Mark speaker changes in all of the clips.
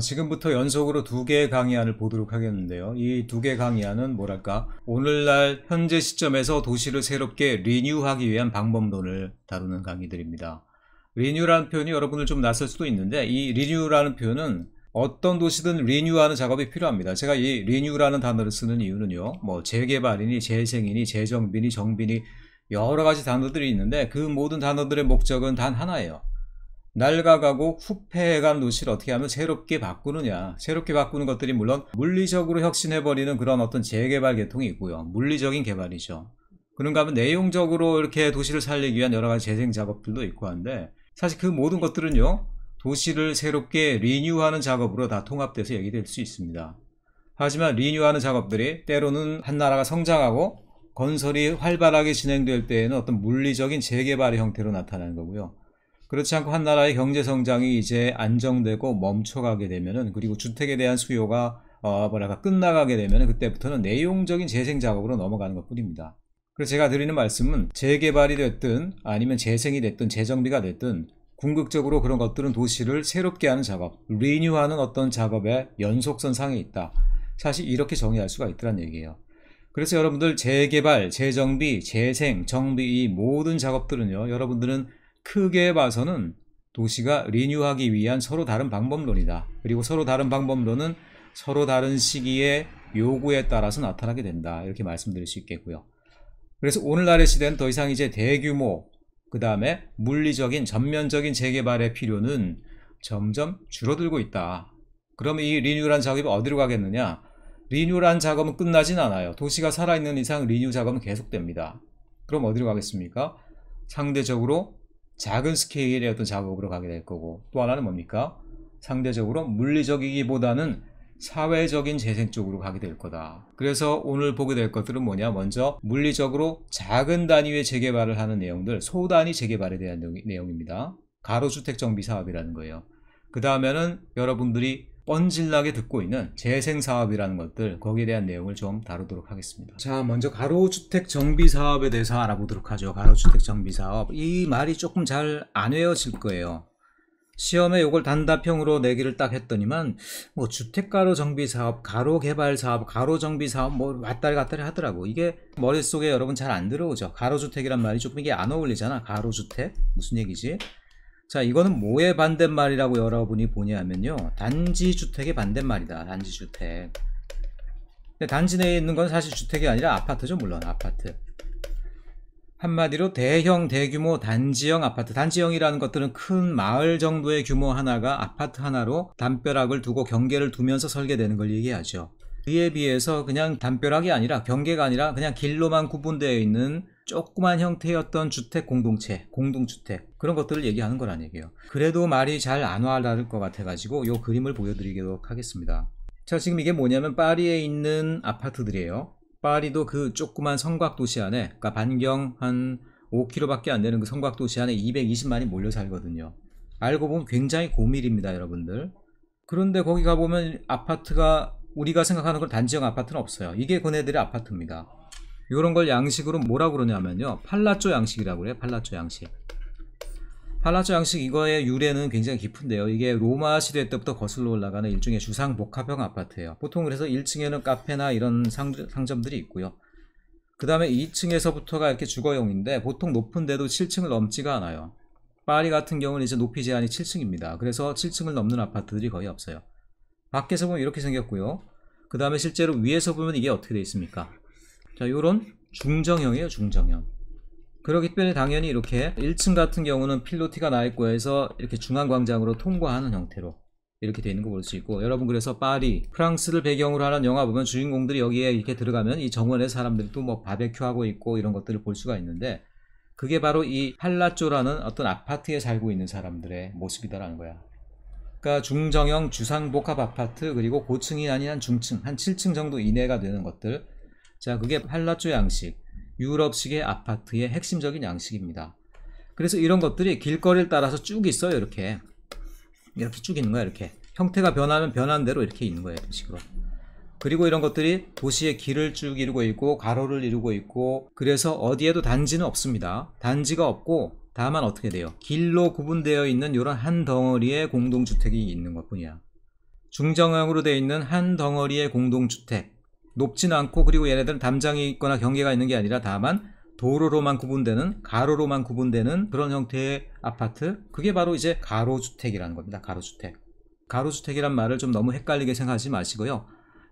Speaker 1: 지금부터 연속으로 두 개의 강의안을 보도록 하겠는데요. 이 두 개의 강의안은 뭐랄까 오늘날 현재 시점에서 도시를 새롭게 리뉴하기 위한 방법론을 다루는 강의들입니다. 리뉴라는 표현이 여러분을 좀 낯설 수도 있는데 이 리뉴라는 표현은 어떤 도시든 리뉴하는 작업이 필요합니다. 제가 이 리뉴라는 단어를 쓰는 이유는요. 뭐 재개발이니 재생이니 재정비니 정비니 여러 가지 단어들이 있는데 그 모든 단어들의 목적은 단 하나예요. 낡아가고 후패해간 도시를 어떻게 하면 새롭게 바꾸느냐 새롭게 바꾸는 것들이 물론 물리적으로 혁신해버리는 그런 어떤 재개발 계통이 있고요 물리적인 개발이죠 그런가 하면 내용적으로 이렇게 도시를 살리기 위한 여러가지 재생 작업들도 있고 한데 사실 그 모든 것들은요 도시를 새롭게 리뉴하는 작업으로 다 통합돼서 얘기될 수 있습니다 하지만 리뉴하는 작업들이 때로는 한 나라가 성장하고 건설이 활발하게 진행될 때에는 어떤 물리적인 재개발의 형태로 나타나는 거고요 그렇지 않고 한 나라의 경제 성장이 이제 안정되고 멈춰가게 되면은 그리고 주택에 대한 수요가 어, 뭐랄까 끝나가게 되면 은 그때부터는 내용적인 재생 작업으로 넘어가는 것뿐입니다. 그래서 제가 드리는 말씀은 재개발이 됐든 아니면 재생이 됐든 재정비가 됐든 궁극적으로 그런 것들은 도시를 새롭게 하는 작업, 리뉴하는 어떤 작업의 연속선 상에 있다. 사실 이렇게 정의할 수가 있더란 얘기예요. 그래서 여러분들 재개발, 재정비, 재생, 정비 이 모든 작업들은요. 여러분들은 크게 봐서는 도시가 리뉴하기 위한 서로 다른 방법론이다. 그리고 서로 다른 방법론은 서로 다른 시기의 요구에 따라서 나타나게 된다. 이렇게 말씀드릴 수 있겠고요. 그래서 오늘날의 시대는 더 이상 이제 대규모, 그 다음에 물리적인 전면적인 재개발의 필요는 점점 줄어들고 있다. 그러면 이 리뉴란 작업이 어디로 가겠느냐? 리뉴란 작업은 끝나진 않아요. 도시가 살아있는 이상 리뉴 작업은 계속됩니다. 그럼 어디로 가겠습니까? 상대적으로 작은 스케일의 어떤 작업으로 가게 될 거고 또 하나는 뭡니까? 상대적으로 물리적이기보다는 사회적인 재생 쪽으로 가게 될 거다. 그래서 오늘 보게 될 것들은 뭐냐? 먼저 물리적으로 작은 단위의 재개발을 하는 내용들, 소단위 재개발에 대한 내용입니다. 가로주택 정비 사업이라는 거예요. 그 다음에는 여러분들이 뻔질나게 듣고 있는 재생사업이라는 것들 거기에 대한 내용을 좀 다루도록 하겠습니다 자 먼저 가로주택 정비사업에 대해서 알아보도록 하죠 가로주택 정비사업 이 말이 조금 잘 안 외워질 거예요 시험에 이걸 단답형으로 내기를 딱 했더니만 뭐 주택가로 정비사업, 가로 개발사업, 가로 정비사업 뭐 왔다리 갔다리 하더라고 이게 머릿속에 여러분 잘 안 들어오죠 가로주택이란 말이 조금 이게 안 어울리잖아 가로주택 무슨 얘기지 자 이거는 뭐의 반대말이라고 여러분이 보냐면요 단지주택의 반대말이다 단지주택 단지 내에 있는 건 사실 주택이 아니라 아파트죠 물론 아파트 한마디로 대형 대규모 단지형 아파트 단지형이라는 것들은 큰 마을 정도의 규모 하나가 아파트 하나로 담벼락을 두고 경계를 두면서 설계되는 걸 얘기하죠 그에 비해서 그냥 담벼락이 아니라 경계가 아니라 그냥 길로만 구분되어 있는 조그만 형태였던 주택 공동체, 공동주택 그런 것들을 얘기하는 거란 얘기예요. 그래도 말이 잘 안 와닿을 것 같아가지고 요 그림을 보여드리도록 하겠습니다. 자 지금 이게 뭐냐면 파리에 있는 아파트들이에요. 파리도 그 조그만 성곽도시 안에 그러니까 반경 한 5km밖에 안 되는 그 성곽도시 안에 220만이 몰려 살거든요. 알고 보면 굉장히 고밀입니다 여러분들. 그런데 거기 가보면 아파트가 우리가 생각하는 건 단지형 아파트는 없어요. 이게 그네들의 아파트입니다. 이런 걸 양식으로 뭐라 그러냐면요. 팔라쪼 양식이라고 그래요. 팔라쪼 양식. 팔라쪼 양식 이거의 유래는 굉장히 깊은데요. 이게 로마 시대 때부터 거슬러 올라가는 일종의 주상 복합형 아파트예요. 보통 그래서 1층에는 카페나 이런 상점들이 있고요. 그 다음에 2층에서부터가 이렇게 주거용인데 보통 높은 데도 7층을 넘지가 않아요. 파리 같은 경우는 이제 높이 제한이 7층입니다. 그래서 7층을 넘는 아파트들이 거의 없어요. 밖에서 보면 이렇게 생겼고요. 그 다음에 실제로 위에서 보면 이게 어떻게 되어 있습니까? 자, 요런 중정형이에요, 중정형. 그러기 때문에 당연히 이렇게 1층 같은 경우는 필로티가 나 있고 해서 이렇게 중앙 광장으로 통과하는 형태로 이렇게 되어 있는 거 볼 수 있고 여러분 그래서 파리 프랑스를 배경으로 하는 영화 보면 주인공들이 여기에 이렇게 들어가면 이정원에 사람들이 또 뭐 바베큐 하고 있고 이런 것들을 볼 수가 있는데 그게 바로 이 팔라쪼라는 어떤 아파트에 살고 있는 사람들의 모습이다라는 거야. 그러니까 중정형 주상복합 아파트 그리고 고층이 아닌 한 중층 한 7층 정도 이내가 되는 것들 자, 그게 팔라쪼 양식, 유럽식의 아파트의 핵심적인 양식입니다. 그래서 이런 것들이 길거리를 따라서 쭉 있어요, 이렇게. 이렇게 쭉 있는 거야, 이렇게. 형태가 변하면 변한 대로 이렇게 있는 거예요, 이런 식으로. 그리고 이런 것들이 도시의 길을 쭉 이루고 있고, 가로를 이루고 있고, 그래서 어디에도 단지는 없습니다. 단지가 없고, 다만 어떻게 돼요? 길로 구분되어 있는 이런 한 덩어리의 공동주택이 있는 것 뿐이야. 중정형으로 되어 있는 한 덩어리의 공동주택. 높진 않고 그리고 얘네들은 담장이 있거나 경계가 있는 게 아니라 다만 도로로만 구분되는 가로로만 구분되는 그런 형태의 아파트 그게 바로 이제 가로주택이라는 겁니다 가로주택 가로주택이란 말을 좀 너무 헷갈리게 생각하지 마시고요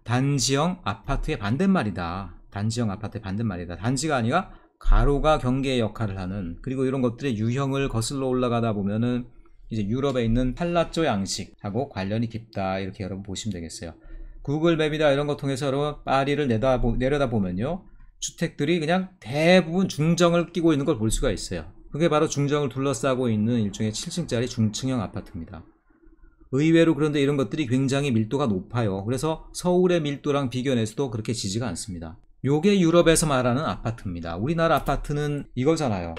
Speaker 1: 단지형 아파트의 반대말이다 단지형 아파트의 반대말이다 단지가 아니라 가로가 경계의 역할을 하는 그리고 이런 것들의 유형을 거슬러 올라가다 보면은 이제 유럽에 있는 팔라쪼 양식하고 관련이 깊다 이렇게 여러분 보시면 되겠어요 구글맵이다 이런 거 통해서 여러분 파리를 내다보, 내려다보면요 주택들이 그냥 대부분 중정을 끼고 있는 걸 볼 수가 있어요 그게 바로 중정을 둘러싸고 있는 일종의 7층짜리 중층형 아파트입니다 의외로 그런데 이런 것들이 굉장히 밀도가 높아요 그래서 서울의 밀도랑 비교해서도 그렇게 지지가 않습니다 요게 유럽에서 말하는 아파트입니다 우리나라 아파트는 이거잖아요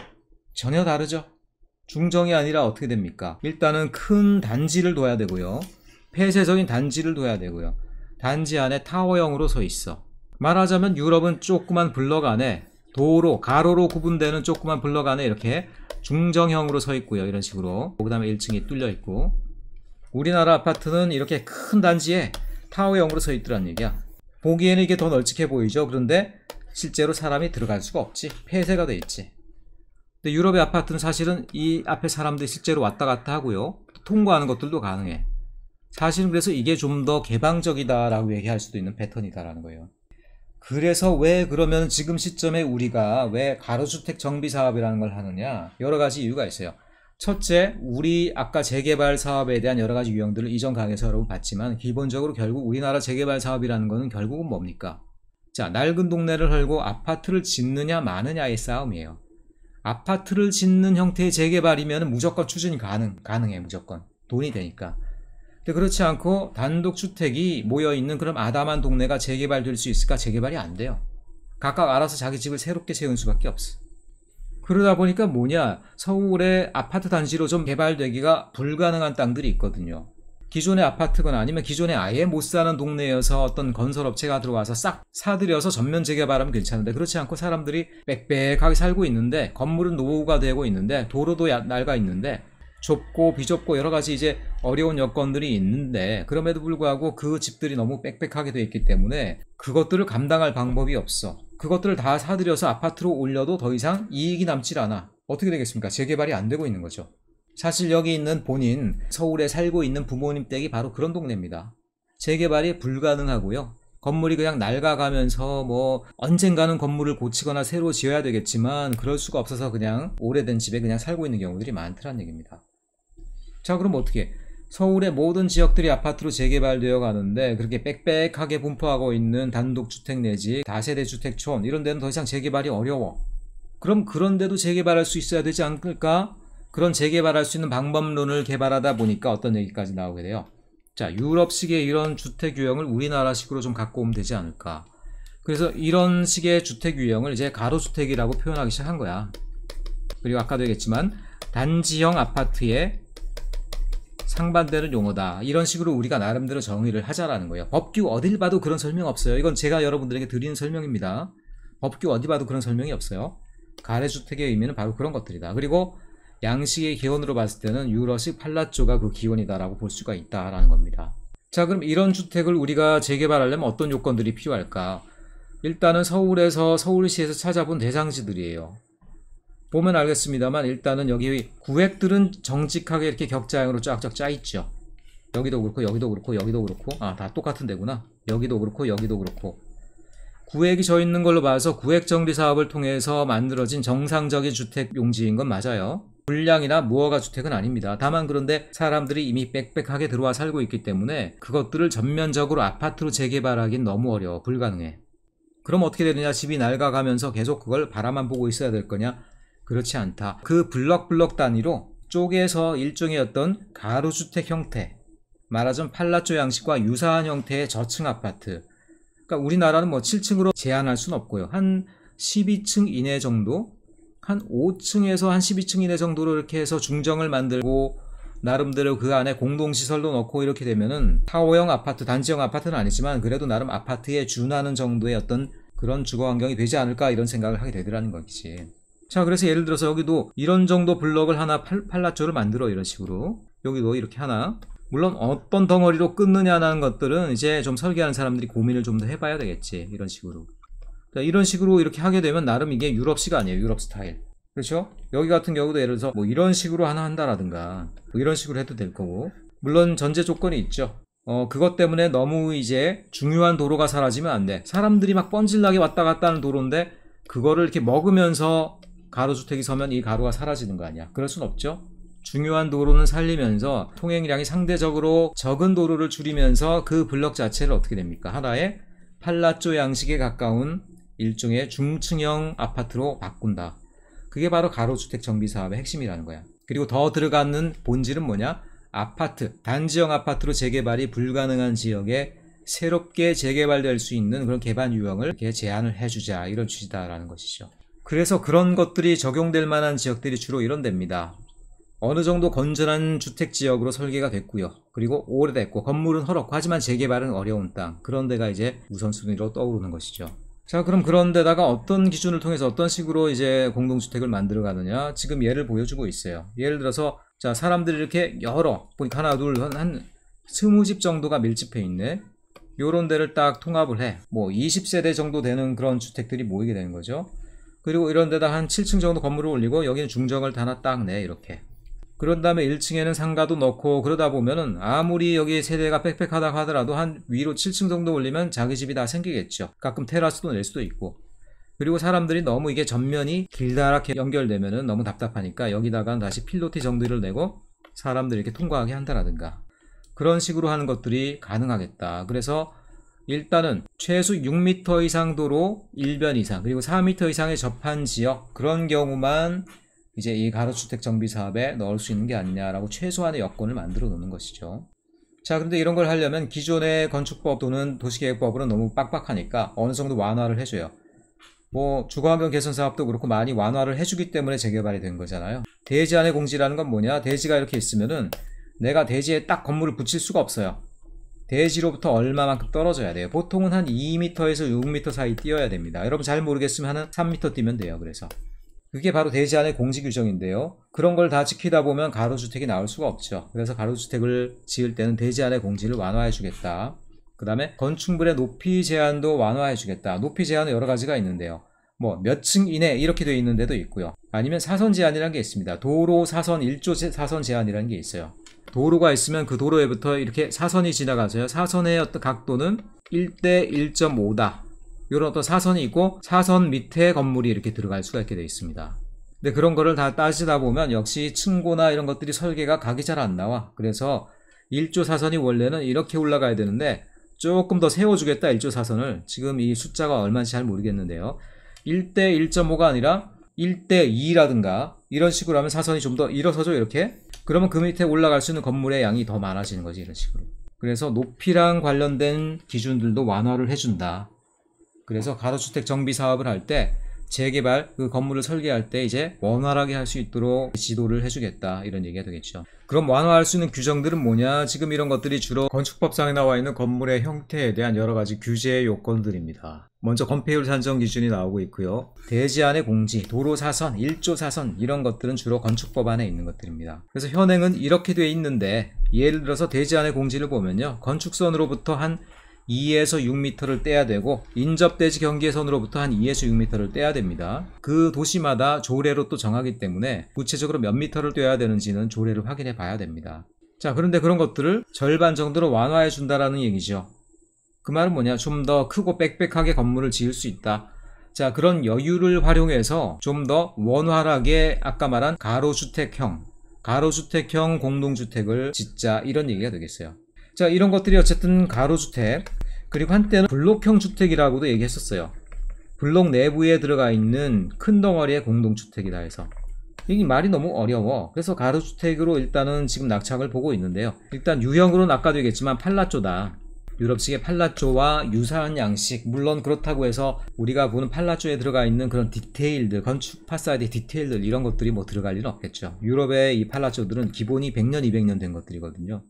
Speaker 1: 전혀 다르죠 중정이 아니라 어떻게 됩니까 일단은 큰 단지를 둬야 되고요 폐쇄적인 단지를 둬야 되고요 단지 안에 타워형으로 서 있어. 말하자면 유럽은 조그만 블럭 안에 도로, 가로로 구분되는 조그만 블럭 안에 이렇게 중정형으로 서 있고요. 이런 식으로. 그 다음에 1층이 뚫려 있고. 우리나라 아파트는 이렇게 큰 단지에 타워형으로 서 있더란 얘기야. 보기에는 이게 더 널찍해 보이죠. 그런데 실제로 사람이 들어갈 수가 없지. 폐쇄가 돼 있지. 근데 유럽의 아파트는 사실은 이 앞에 사람들이 실제로 왔다 갔다 하고요. 통과하는 것들도 가능해. 사실은 그래서 이게 좀 더 개방적이다라고 얘기할 수도 있는 패턴이다라는 거예요. 그래서 왜 그러면 지금 시점에 우리가 왜 가로주택 정비 사업이라는 걸 하느냐 여러 가지 이유가 있어요. 첫째, 우리 아까 재개발 사업에 대한 여러 가지 유형들을 이전 강에서 여러분 봤지만 기본적으로 결국 우리나라 재개발 사업이라는 거는 결국은 뭡니까? 자, 낡은 동네를 헐고 아파트를 짓느냐 마느냐의 싸움이에요. 아파트를 짓는 형태의 재개발이면 무조건 추진이 가능, 가능해, 무조건. 돈이 되니까. 그렇지 않고 단독주택이 모여있는 그런 아담한 동네가 재개발될 수 있을까? 재개발이 안 돼요. 각각 알아서 자기 집을 새롭게 세운 수밖에 없어. 그러다 보니까 뭐냐, 서울의 아파트 단지로 좀 개발되기가 불가능한 땅들이 있거든요. 기존의 아파트거나 아니면 기존에 아예 못 사는 동네여서 어떤 건설업체가 들어와서싹 사들여서 전면 재개발하면 괜찮은데 그렇지 않고 사람들이 빽빽하게 살고 있는데 건물은 노후가 되고 있는데 도로도 야, 낡아 있는데 좁고 비좁고 여러 가지 이제 어려운 여건들이 있는데 그럼에도 불구하고 그 집들이 너무 빽빽하게 돼 있기 때문에 그것들을 감당할 방법이 없어. 그것들을 다 사들여서 아파트로 올려도 더 이상 이익이 남질 않아. 어떻게 되겠습니까? 재개발이 안 되고 있는 거죠. 사실 여기 있는 본인 서울에 살고 있는 부모님 댁이 바로 그런 동네입니다. 재개발이 불가능하고요. 건물이 그냥 낡아가면서 뭐 언젠가는 건물을 고치거나 새로 지어야 되겠지만 그럴 수가 없어서 그냥 오래된 집에 그냥 살고 있는 경우들이 많더란 얘기입니다. 자, 그럼 어떻게? 서울의 모든 지역들이 아파트로 재개발되어 가는데 그렇게 빽빽하게 분포하고 있는 단독주택 내지 다세대 주택촌 이런 데는 더 이상 재개발이 어려워. 그럼 그런데도 재개발할 수 있어야 되지 않을까? 그런 재개발할 수 있는 방법론을 개발하다 보니까 어떤 얘기까지 나오게 돼요. 자, 유럽식의 이런 주택 유형을 우리나라식으로 좀 갖고 오면 되지 않을까. 그래서 이런 식의 주택 유형을 이제 가로주택이라고 표현하기 시작한 거야. 그리고 아까도 얘기했지만 단지형 아파트에 상반되는 용어다. 이런 식으로 우리가 나름대로 정의를 하자라는 거예요. 법규 어딜 봐도 그런 설명 없어요. 이건 제가 여러분들에게 드리는 설명입니다. 법규 어디 봐도 그런 설명이 없어요. 가래주택의 의미는 바로 그런 것들이다. 그리고 양식의 기원으로 봤을 때는 유러식 팔라조가 그 기원이다라고 볼 수가 있다라는 겁니다. 자 그럼 이런 주택을 우리가 재개발하려면 어떤 요건들이 필요할까? 일단은 서울에서 서울시에서 찾아본 대상지들이에요. 보면 알겠습니다만 일단은 여기 구획들은 정직하게 이렇게 격자형으로 쫙쫙 짜 있죠. 여기도 그렇고 여기도 그렇고 여기도 그렇고 아 다 똑같은 데구나. 여기도 그렇고 여기도 그렇고 구획이 져 있는 걸로 봐서 구획 정리 사업을 통해서 만들어진 정상적인 주택 용지인 건 맞아요. 불량이나 무허가 주택은 아닙니다. 다만 그런데 사람들이 이미 빽빽하게 들어와 살고 있기 때문에 그것들을 전면적으로 아파트로 재개발하기는 너무 어려워 불가능해. 그럼 어떻게 되느냐 집이 낡아가면서 계속 그걸 바라만 보고 있어야 될 거냐 그렇지 않다. 그 블럭 블럭 단위로 쪼개서 일종의 어떤 가로주택 형태, 말하자면 팔라쪼 양식과 유사한 형태의 저층 아파트. 그러니까 우리나라는 뭐 7층으로 제한할 순 없고요. 한 12층 이내 정도, 한 5층에서 한 12층 이내 정도로 이렇게 해서 중정을 만들고 나름대로 그 안에 공동시설도 넣고 이렇게 되면은 타워형 아파트, 단지형 아파트는 아니지만 그래도 나름 아파트에 준하는 정도의 어떤 그런 주거 환경이 되지 않을까 이런 생각을 하게 되더라는 것이지. 자 그래서 예를 들어서 여기도 이런 정도 블럭을 하나 팔, 라초를 만들어 이런 식으로 여기도 이렇게 하나 물론 어떤 덩어리로 끊느냐는 것들은 이제 좀 설계하는 사람들이 고민을 좀 더 해봐야 되겠지 이런 식으로 자, 이런 식으로 이렇게 하게 되면 나름 이게 유럽식 아니에요 유럽 스타일 그렇죠? 여기 같은 경우도 예를 들어서 뭐 이런 식으로 하나 한다라든가 뭐 이런 식으로 해도 될 거고 물론 전제 조건이 있죠 어, 그것 때문에 너무 이제 중요한 도로가 사라지면 안 돼. 사람들이 막 뻔질나게 왔다 갔다 하는 도로인데, 그거를 이렇게 먹으면서 가로주택이 서면 이 가로가 사라지는 거 아니야. 그럴 순 없죠. 중요한 도로는 살리면서 통행량이 상대적으로 적은 도로를 줄이면서 그 블럭 자체를 어떻게 됩니까? 하나의 팔라쪼 양식에 가까운 일종의 중층형 아파트로 바꾼다. 그게 바로 가로주택 정비 사업의 핵심이라는 거야. 그리고 더 들어가는 본질은 뭐냐? 아파트, 단지형 아파트로 재개발이 불가능한 지역에 새롭게 재개발될 수 있는 그런 개발 유형을 이렇게 제한을 해주자 이런 취지다라는 것이죠. 그래서 그런 것들이 적용될 만한 지역들이 주로 이런 데입니다. 어느 정도 건전한 주택 지역으로 설계가 됐고요. 그리고 오래됐고 건물은 허럽고 하지만 재개발은 어려운 땅 그런 데가 이제 우선순위로 떠오르는 것이죠. 자 그럼 그런 데다가 어떤 기준을 통해서 어떤 식으로 이제 공동주택을 만들어 가느냐 지금 예를 보여주고 있어요. 예를 들어서 자 사람들이 이렇게 여러 보니까 하나 둘 한 스무 집 정도가 밀집해 있네. 요런 데를 딱 통합을 해. 뭐 20세대 정도 되는 그런 주택들이 모이게 되는 거죠. 그리고 이런 데다 한 7층 정도 건물을 올리고 여기는 중정을 하나 딱내 이렇게 그런 다음에 1층에는 상가도 넣고 그러다 보면은 아무리 여기 세대가 빽빽하다 고 하더라도 한 위로 7층 정도 올리면 자기 집이 다 생기겠죠 가끔 테라스도 낼 수도 있고 그리고 사람들이 너무 이게 전면이 길다랗게 연결되면은 너무 답답하니까 여기다가 다시 필로티 정도를 내고 사람들이 이렇게 통과하게 한다라든가 그런 식으로 하는 것들이 가능하겠다 그래서 일단은 최소 6m 이상 도로 1변 이상 그리고 4m 이상의 접한 지역 그런 경우만 이제 이 가로주택 정비 사업에 넣을 수 있는 게 아니냐라고 최소한의 여건을 만들어 놓는 것이죠. 자, 그런데 이런 걸 하려면 기존의 건축법 또는 도시계획법으로 너무 빡빡하니까 어느 정도 완화를 해줘요. 뭐 주거환경 개선 사업도 그렇고 많이 완화를 해주기 때문에 재개발이 된 거잖아요. 대지 안의 공지라는 건 뭐냐? 대지가 이렇게 있으면은 내가 대지에 딱 건물을 붙일 수가 없어요. 대지로부터 얼마만큼 떨어져야 돼요 보통은 한 2m에서 6m 사이 뛰어야 됩니다 여러분 잘 모르겠으면 한 3m 뛰면 돼요 그래서 그게 바로 대지 안의 공지 규정인데요 그런 걸 다 지키다 보면 가로주택이 나올 수가 없죠 그래서 가로주택을 지을 때는 대지 안의 공지를 완화해 주겠다 그 다음에 건축물의 높이 제한도 완화해 주겠다 높이 제한은 여러 가지가 있는데요 뭐 몇 층 이내 이렇게 되어 있는 데도 있고요 아니면 사선 제한이라는 게 있습니다 도로 사선 1조 사선 제한이라는 게 있어요 도로가 있으면 그 도로에부터 이렇게 사선이 지나가서요. 사선의 어떤 각도는 1대 1.5다. 이런 어떤 사선이 있고 사선 밑에 건물이 이렇게 들어갈 수가 있게 되어 있습니다. 근데 그런 거를 다 따지다 보면 역시 층고나 이런 것들이 설계가 각이 잘 안 나와. 그래서 1조 사선이 원래는 이렇게 올라가야 되는데 조금 더 세워주겠다 1조 사선을 지금 이 숫자가 얼마인지 잘 모르겠는데요. 1대 1.5가 아니라 1대 2라든가 이런 식으로 하면 사선이 좀 더 일어서죠 이렇게 그러면 그 밑에 올라갈 수 있는 건물의 양이 더 많아지는 거지 이런 식으로 그래서 높이랑 관련된 기준들도 완화를 해준다 그래서 가로주택 정비 사업을 할때 재개발 그 건물을 설계할 때 이제 원활하게 할 수 있도록 지도를 해주겠다 이런 얘기가 되겠죠. 그럼 완화할 수 있는 규정들은 뭐냐? 지금 이런 것들이 주로 건축법상에 나와 있는 건물의 형태에 대한 여러 가지 규제 의 요건들입니다. 먼저 건폐율 산정 기준이 나오고 있고요. 대지안의 공지, 도로 사선, 일조 사선 이런 것들은 주로 건축법 안에 있는 것들입니다. 그래서 현행은 이렇게 돼 있는데 예를 들어서 대지안의 공지를 보면요. 건축선으로부터 한 2에서 6m를 떼야 되고 인접대지 경계선으로부터 한 2에서 6m를 떼야 됩니다. 그 도시마다 조례로 또 정하기 때문에 구체적으로 몇 미터를 떼야 되는지는 조례를 확인해 봐야 됩니다. 자 그런데 그런 것들을 절반 정도로 완화해 준다라는 얘기죠. 그 말은 뭐냐 좀 더 크고 빽빽하게 건물을 지을 수 있다. 자 그런 여유를 활용해서 좀 더 원활하게 아까 말한 가로주택형 가로주택형 공동주택을 짓자 이런 얘기가 되겠어요. 자 이런 것들이 어쨌든 가로주택 그리고 한때는 블록형 주택이라고도 얘기했었어요. 블록 내부에 들어가 있는 큰 덩어리의 공동주택이다 해서 이게 말이 너무 어려워 그래서 가로주택으로 일단은 지금 낙착을 보고 있는데요 일단 유형으로는 아까도 얘기했지만 팔라쪼다 유럽식의 팔라쪼와 유사한 양식 물론 그렇다고 해서 우리가 보는 팔라쪼에 들어가 있는 그런 디테일들 건축 파사드의 디테일들 이런 것들이 뭐 들어갈 일은 없겠죠 유럽의 이 팔라쪼들은 기본이 100년 200년 된 것들이거든요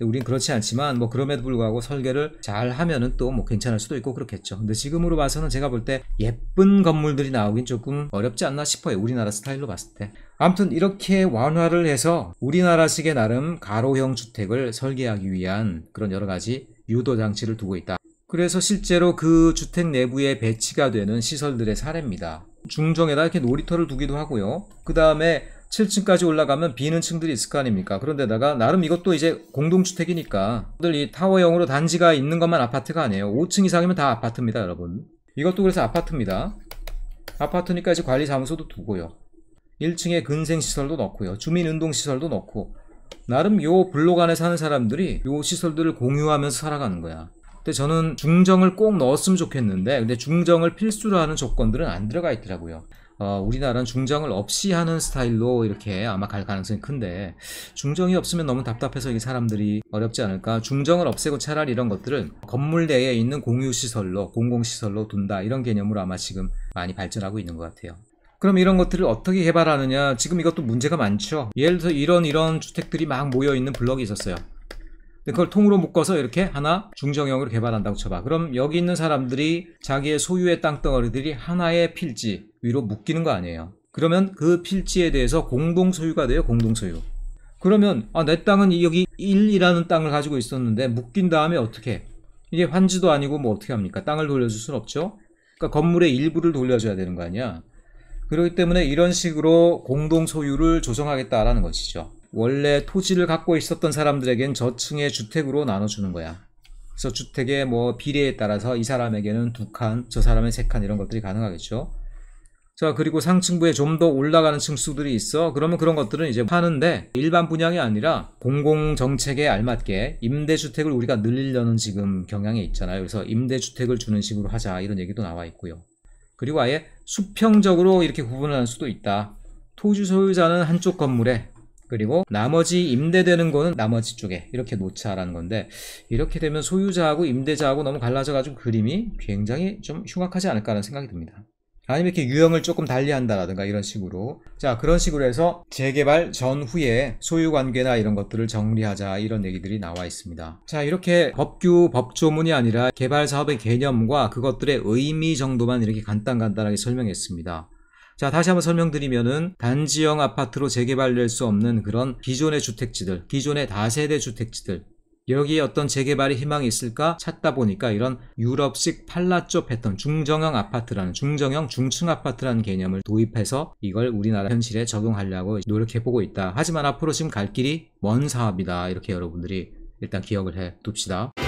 Speaker 1: 우린 그렇지 않지만 뭐 그럼에도 불구하고 설계를 잘 하면은 또 뭐 괜찮을 수도 있고 그렇겠죠. 근데 지금으로 봐서는 제가 볼 때 예쁜 건물들이 나오긴 조금 어렵지 않나 싶어요. 우리나라 스타일로 봤을 때. 아무튼 이렇게 완화를 해서 우리나라식의 나름 가로형 주택을 설계하기 위한 그런 여러 가지 유도 장치를 두고 있다. 그래서 실제로 그 주택 내부에 배치가 되는 시설들의 사례입니다. 중정에다 이렇게 놀이터를 두기도 하고요. 그 다음에 7층까지 올라가면 비는 층들이 있을 거 아닙니까? 그런데다가 나름 이것도 이제 공동주택이니까 이 타워형으로 단지가 있는 것만 아파트가 아니에요. 5층 이상이면 다 아파트입니다, 여러분. 이것도 그래서 아파트입니다. 아파트니까 이제 관리사무소도 두고요. 1층에 근생시설도 넣고요. 주민운동시설도 넣고 나름 요 블록 안에 사는 사람들이 요 시설들을 공유하면서 살아가는 거야. 근데 저는 중정을 꼭 넣었으면 좋겠는데 근데 중정을 필수로 하는 조건들은 안 들어가 있더라고요. 어, 우리나라는 중정을 없이 하는 스타일로 이렇게 아마 갈 가능성이 큰데 중정이 없으면 너무 답답해서 이 사람들이 어렵지 않을까 중정을 없애고 차라리 이런 것들은 건물 내에 있는 공유시설로 공공시설로 둔다 이런 개념으로 아마 지금 많이 발전하고 있는 것 같아요 그럼 이런 것들을 어떻게 개발하느냐 지금 이것도 문제가 많죠 예를 들어 이런 이런 주택들이 막 모여있는 블럭이 있었어요 그걸 통으로 묶어서 이렇게 하나 중정형으로 개발한다고 쳐봐. 그럼 여기 있는 사람들이 자기의 소유의 땅덩어리들이 하나의 필지, 위로 묶이는 거 아니에요. 그러면 그 필지에 대해서 공동 소유가 돼요. 공동 소유. 그러면 아, 내 땅은 여기 1이라는 땅을 가지고 있었는데 묶인 다음에 어떻게 이게 환지도 아니고 뭐 어떻게 합니까? 땅을 돌려줄 순 없죠. 그러니까 건물의 일부를 돌려줘야 되는 거 아니야. 그렇기 때문에 이런 식으로 공동 소유를 조성하겠다라는 것이죠. 원래 토지를 갖고 있었던 사람들에겐 저층의 주택으로 나눠주는 거야. 그래서 주택의 뭐 비례에 따라서 이 사람에게는 두 칸, 저사람의세 칸 이런 것들이 가능하겠죠. 자 그리고 상층부에 좀 더 올라가는 층수들이 있어 그러면 그런 것들은 이제 파는데 일반 분양이 아니라 공공정책에 알맞게 임대주택을 우리가 늘리려는 지금 경향이 있잖아요 그래서 임대주택을 주는 식으로 하자 이런 얘기도 나와 있고요 그리고 아예 수평적으로 이렇게 구분을 할 수도 있다 토지 소유자는 한쪽 건물에 그리고 나머지 임대되는 거는 나머지 쪽에 이렇게 놓자라는 건데 이렇게 되면 소유자하고 임대자하고 너무 갈라져 가지고 그림이 굉장히 좀 흉악하지 않을까라는 생각이 듭니다 아니면 이렇게 유형을 조금 달리한다라든가 이런 식으로 자 그런 식으로 해서 재개발 전후에 소유관계나 이런 것들을 정리하자 이런 얘기들이 나와 있습니다 자 이렇게 법규 법조문이 아니라 개발사업의 개념과 그것들의 의미 정도만 이렇게 간단간단하게 설명했습니다 자 다시 한번 설명드리면은 단지형 아파트로 재개발될 수 없는 그런 기존의 주택지들 기존의 다세대 주택지들 여기에 어떤 재개발의 희망이 있을까 찾다 보니까 이런 유럽식 팔라쪼 패턴 중정형 아파트라는 중정형 중층 아파트라는 개념을 도입해서 이걸 우리나라 현실에 적용하려고 노력해 보고 있다 하지만 앞으로 지금 갈 길이 먼 사업이다 이렇게 여러분들이 일단 기억을 해 둡시다